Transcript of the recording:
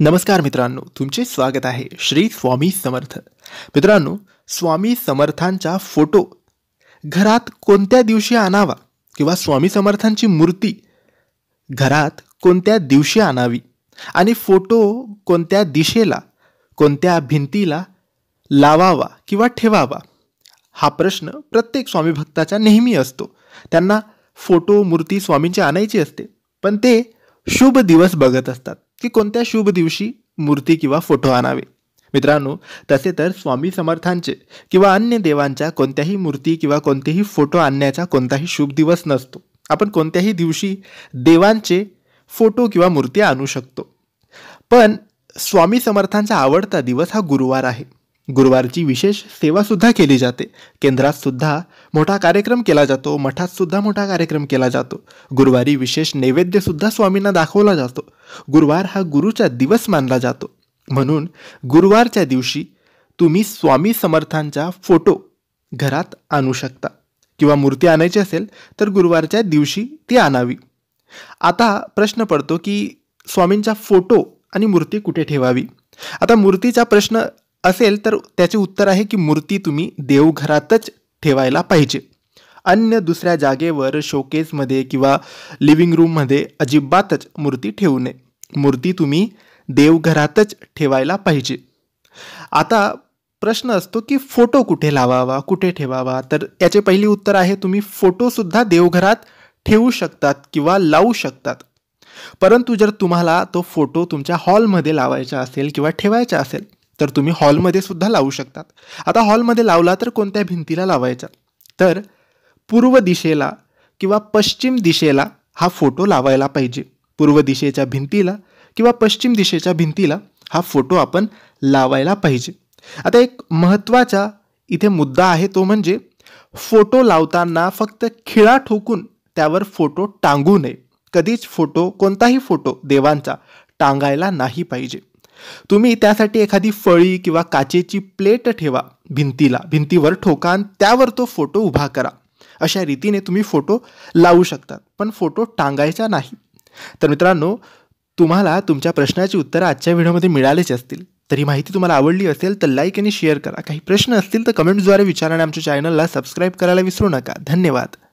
नमस्कार मित्रांनो तुमचे स्वागत आहे श्री स्वामी समर्थ मित्रांनो स्वामी समर्थांचा फोटो घरात कोणत्या दिवशी आणावा किंवा स्वामी समर्थांची मूर्ती घरात कोणत्या दिवशी आणावी आणि फोटो कोणत्या दिशेला कोणत्या भिंतीला लावावा किंवा ठेवावा हा प्रश्न प्रत्येक स्वामी भक्ताचा नेहमी असतो त्यांना फोटो मूर्ती स्वामींची आणायची असते पण ते शुभ दिवस बघत असतात की कोणत्या शुभ दिवशी मूर्ती किंवा फोटो आणावे मित्रांनो तसे तर स्वामी समर्थांचे किंवा अन्य देवांच्या कोणत्याही मूर्ती किंवा कोणतेही फोटो आणण्याचा कोणताही शुभ दिवस नसतो आपण कोणत्याही दिवशी देवांचे फोटो किंवा मूर्ती आणू शकतो पण स्वामी समर्थांचा आवडता दिवस हा गुरुवार आहे गुरुवारची विशेष सेवासुद्धा केली जाते केंद्रातसुद्धा मोठा कार्यक्रम केला जातो मठातसुद्धा मोठा कार्यक्रम केला जातो गुरुवारी विशेष नैवेद्यसुद्धा स्वामींना दाखवला जातो गुरुवार हा गुरुचा दिवस मानला जातो म्हणून गुरुवारच्या दिवशी तुम्ही स्वामी समर्थांचा फोटो घरात आणू शकता किंवा मूर्ती आणायची असेल तर गुरुवारच्या दिवशी ती आणावी आता प्रश्न पडतो की स्वामींचा फोटो आणि मूर्ती कुठे ठेवावी आता मूर्तीचा प्रश्न असेल तर त्याचे उत्तर आहे की मूर्ती तुम्ही देवघरातच ठेवायला पाहिजे अन्य दुसऱ्या जागेवर शोकेसमध्ये किंवा लिव्हिंग रूममध्ये अजिबातच मूर्ती ठेवू नये मूर्ती तुम्ही देवघरातच ठेवायला पाहिजे आता प्रश्न असतो की फोटो कुठे लावावा कुठे ठेवावा तर याचे पहिले उत्तर आहे तुम्ही फोटोसुद्धा देवघरात ठेवू शकतात किंवा लावू शकतात परंतु जर तुम्हाला तो फोटो तुमच्या हॉलमध्ये लावायचा असेल किंवा ठेवायचा असेल तर तुम्ही हॉलमध्ये सुद्धा लावू शकतात आता हॉलमध्ये लावला तर कोणत्या भिंतीला लावायचा तर पूर्व दिशेला किंवा पश्चिम दिशेला हा फोटो लावायला पाहिजे पूर्व दिशेच्या भिंतीला किंवा पश्चिम दिशेच्या भिंतीला हा फोटो आपण लावायला पाहिजे आता एक महत्त्वाचा इथे मुद्दा आहे तो म्हणजे फोटो लावताना फक्त खिळा ठोकून त्यावर फोटो टांगू नये कधीच फोटो कोणताही फोटो देवांचा टांगायला नाही पाहिजे तुम्ही त्यासाठी एखादी फळी किंवा काचेची प्लेट ठेवा भिंतीला भिंतीवर ठोकान त्यावर तो फोटो उभा करा अशा रीतीने तुम्ही फोटो लावू शकतात पण फोटो टांगायचा नाही तर मित्रांनो तुम्हाला तुमच्या प्रश्नाची उत्तरं आजच्या व्हिडिओमध्ये मिळालेच असतील तर ही माहिती तुम्हाला आवडली असेल तर लाईक आणि शेअर करा काही प्रश्न असतील तर कमेंट्सद्वारे विचारा आणि आमच्या चॅनलला सबस्क्राईब करायला विसरू नका धन्यवाद